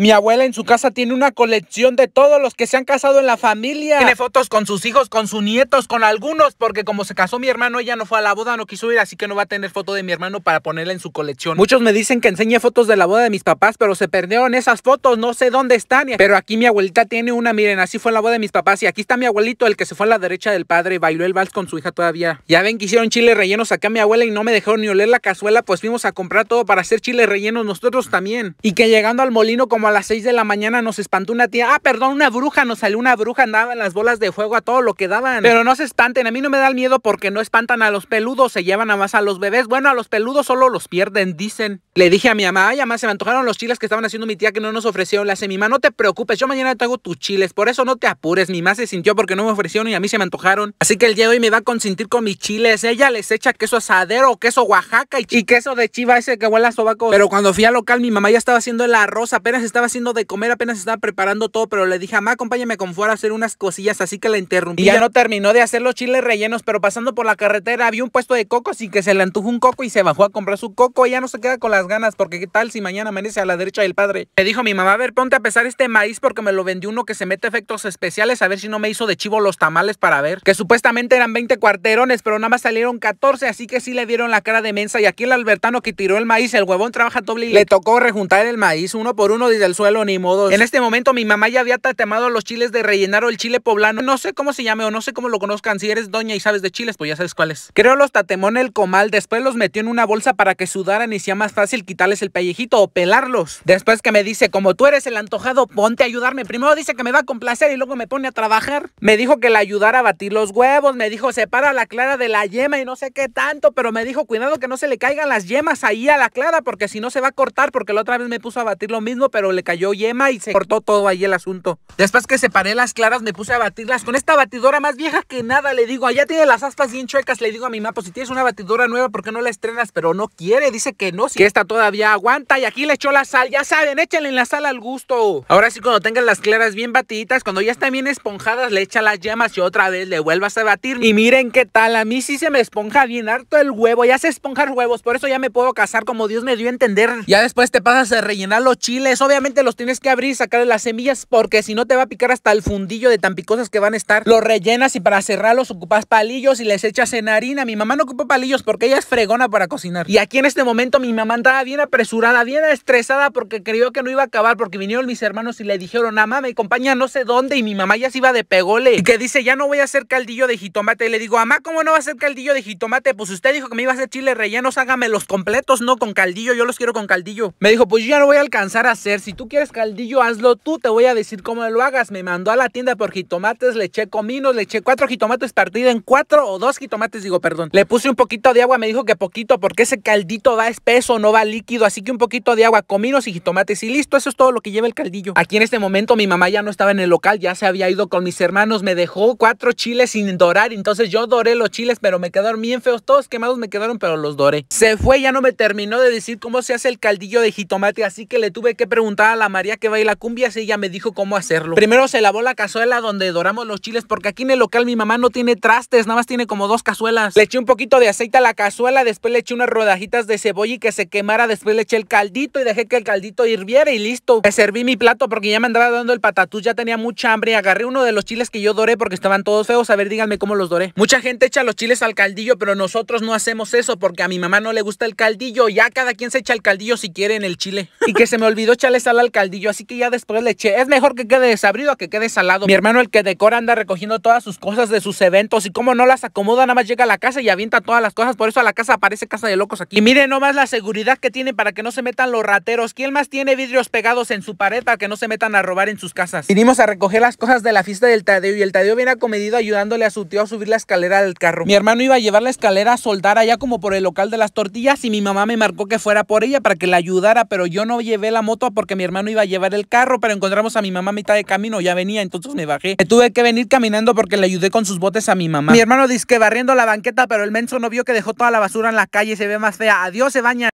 Mi abuela en su casa tiene una colección de todos los que se han casado en la familia. Tiene fotos con sus hijos, con sus nietos, con algunos, porque como se casó mi hermano, ella no fue a la boda, no quiso ir, así que no va a tener foto de mi hermano para ponerla en su colección. Muchos me dicen que enseñe fotos de la boda de mis papás, pero se perdieron esas fotos, no sé dónde están. Pero aquí mi abuelita tiene una, miren, así fue la boda de mis papás y aquí está mi abuelito, el que se fue a la derecha del padre, bailó el vals con su hija todavía. Ya ven que hicieron chiles rellenos acá a mi abuela y no me dejaron ni oler la cazuela, pues fuimos a comprar todo para hacer chiles rellenos nosotros también. Y que llegando al molino como a las 6 de la mañana nos espantó una tía. Ah, perdón, una bruja, nos salió una bruja, andaban las bolas de fuego a todo lo que daban. Pero no se espanten, a mí no me da el miedo porque no espantan a los peludos, se llevan a más a los bebés. Bueno, a los peludos solo los pierden, dicen. Le dije a mi mamá, ay, mamá, se me antojaron los chiles que estaban haciendo mi tía que no nos ofreció. Le hace mi mamá, no te preocupes, yo mañana te hago tus chiles, por eso no te apures. Mi mamá se sintió porque no me ofrecieron y a mí se me antojaron. Así que el día de hoy me va a consentir con mis chiles. Ella les echa queso asadero, queso Oaxaca y, queso de chiva ese que huele a sobaco. Pero cuando fui al local, mi mamá ya estaba haciendo el arroz, apenas estaba haciendo de comer, apenas estaba preparando todo, pero le dije, mamá, acompáñame con fuera a hacer unas cosillas, así que la interrumpí. Y ya no terminó de hacer los chiles rellenos, pero pasando por la carretera Había un puesto de coco, así que se le antojó un coco y se bajó a comprar su coco. Y ya no se queda con las ganas, porque qué tal si mañana amanece a la derecha del padre. Le dijo mi mamá, a ver, ponte a pesar este maíz porque me lo vendió uno que se mete efectos especiales, a ver si no me hizo de chivo los tamales para ver. Que supuestamente eran 20 cuarterones, pero nada más salieron 14, así que sí le dieron la cara de mensa. Y aquí el albertano que tiró el maíz, el huevón trabaja doble le tocó rejuntar el maíz uno por uno del suelo, ni modo. En este momento mi mamá ya había tatemado los chiles de rellenar o el chile poblano. No sé cómo se llame o no sé cómo lo conozcan. Si eres doña y sabes de chiles, pues ya sabes cuáles. Creo los tatemó en el comal, después los metió en una bolsa para que sudaran y sea más fácil quitarles el pellejito o pelarlos. Después que me dice, como tú eres el antojado, ponte a ayudarme. Primero dice que me va a complacer y luego me pone a trabajar. Me dijo que le ayudara a batir los huevos, me dijo, separa la clara de la yema y no sé qué tanto, pero me dijo, cuidado que no se le caigan las yemas ahí a la clara porque si no se va a cortar porque la otra vez me puso a batir lo mismo, pero le cayó yema y se cortó todo ahí el asunto. Después que separé las claras, me puse a batirlas con esta batidora más vieja que nada, le digo. Allá tiene las aspas bien chuecas, le digo a mi mapa pues si tienes una batidora nueva, ¿por qué no la estrenas? Pero no quiere, dice que no, si que esta todavía aguanta. Y aquí le echó la sal, ya saben, échale en la sal al gusto. Ahora sí, cuando tengan las claras bien batiditas, cuando ya están bien esponjadas, le echa las yemas y otra vez le vuelvas a batir. Y miren qué tal, a mí sí se me esponja bien harto el huevo, ya sé esponjar huevos, por eso ya me puedo casar como Dios me dio a entender. Ya después te pasas a rellenar los chiles, obviamente los tienes que abrir y de las semillas porque si no te va a picar hasta el fundillo de tan picosas que van a estar. Los rellenas y para cerrarlos ocupas palillos y les echas en harina. Mi mamá no ocupa palillos porque ella es fregona para cocinar. Y aquí en este momento mi mamá andaba bien apresurada, bien estresada porque creyó que no iba a acabar porque vinieron mis hermanos y le dijeron, nada, mamá, me acompaña no sé dónde y mi mamá ya se iba de pegole. Y que dice, ya no voy a hacer caldillo de jitomate. Y le digo, mamá, ¿cómo no va a hacer caldillo de jitomate? Pues usted dijo que me iba a hacer chile rellenos, hágame los completos, no con caldillo, yo los quiero con caldillo. Me dijo, pues yo ya no voy a alcanzar a hacer, si tú quieres caldillo, hazlo tú. Te voy a decir cómo lo hagas. Me mandó a la tienda por jitomates, le eché cominos, le eché cuatro jitomates partidos en cuatro o dos jitomates, digo, perdón. Le puse un poquito de agua, me dijo que poquito porque ese caldito va espeso, no va líquido. Así que un poquito de agua, cominos y jitomates y listo. Eso es todo lo que lleva el caldillo. Aquí en este momento mi mamá ya no estaba en el local, ya se había ido con mis hermanos. Me dejó cuatro chiles sin dorar. Entonces yo doré los chiles, pero me quedaron bien feos. Todos quemados me quedaron, pero los doré. Se fue, ya no me terminó de decir cómo se hace el caldillo de jitomate. Así que le tuve que preguntar a la María que baila cumbias y ella me dijo cómo hacerlo. Primero se lavó la cazuela donde doramos los chiles porque aquí en el local mi mamá no tiene trastes, nada más tiene como dos cazuelas. Le eché un poquito de aceite a la cazuela, después le eché unas rodajitas de cebolla y que se quemara, después le eché el caldito y dejé que el caldito hirviera y listo. Me serví mi plato porque ya me andaba dando el patatús, ya tenía mucha hambre. y Agarré uno de los chiles que yo doré porque estaban todos feos. A ver, díganme cómo los doré. Mucha gente echa los chiles al caldillo, pero nosotros no hacemos eso porque a mi mamá no le gusta el caldillo. Ya cada quien se echa el caldillo si quiere en el chile. Y que se me olvidó echarles al caldillo, así que ya después le eché. Es mejor que quede desabrido a que quede salado. Mi hermano, el que decora, anda recogiendo todas sus cosas de sus eventos y como no las acomoda, nada más llega a la casa y avienta todas las cosas. Por eso a la casa aparece casa de locos aquí. Y miren nomás la seguridad que tiene para que no se metan los rateros. ¿Quién más tiene vidrios pegados en su pared para que no se metan a robar en sus casas? Vinimos a recoger las cosas de la fiesta del Tadeo y el Tadeo viene acomedido ayudándole a su tío a subir la escalera del carro. Mi hermano iba a llevar la escalera a soldar allá como por el local de las tortillas y mi mamá me marcó que fuera por ella para que la ayudara, pero yo no llevé la moto porque mi hermano iba a llevar el carro, pero encontramos a mi mamá a mitad de camino, ya venía, entonces me bajé. Me tuve que venir caminando porque le ayudé con sus botes a mi mamá. Mi hermano dice que barriendo la banqueta, pero el menso no vio que dejó toda la basura en la calle, se ve más fea. Adiós, se baña.